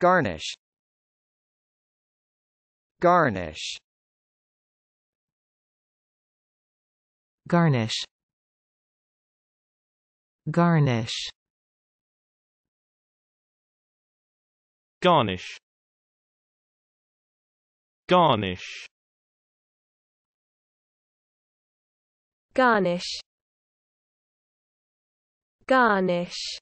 Garnish Garnish Garnish Garnish Garnish Garnish Garnish Garnish